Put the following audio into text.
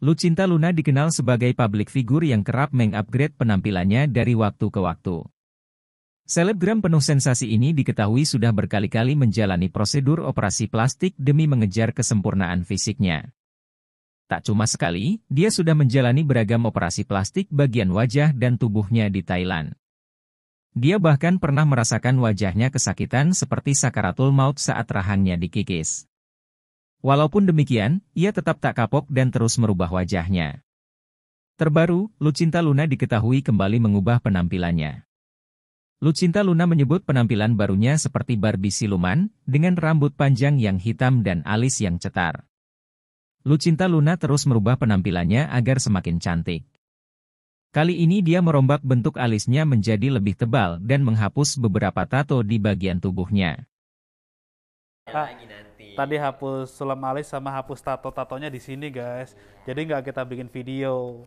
Lucinta Luna dikenal sebagai public figure yang kerap mengupgrade penampilannya dari waktu ke waktu. Selebgram penuh sensasi ini diketahui sudah berkali-kali menjalani prosedur operasi plastik demi mengejar kesempurnaan fisiknya. Tak cuma sekali, dia sudah menjalani beragam operasi plastik bagian wajah dan tubuhnya di Thailand. Dia bahkan pernah merasakan wajahnya kesakitan seperti sakaratul maut saat rahangnya dikikis. Walaupun demikian, ia tetap tak kapok dan terus merubah wajahnya. Terbaru, Lucinta Luna diketahui kembali mengubah penampilannya. Lucinta Luna menyebut penampilan barunya seperti Barbie siluman, dengan rambut panjang yang hitam dan alis yang cetar. Lucinta Luna terus merubah penampilannya agar semakin cantik. Kali ini dia merombak bentuk alisnya menjadi lebih tebal dan menghapus beberapa tato di bagian tubuhnya. Iya, lagi nanti. Tadi hapus sulam alis sama hapus tato-tatonya di sini guys. Jadi nggak kita bikin video.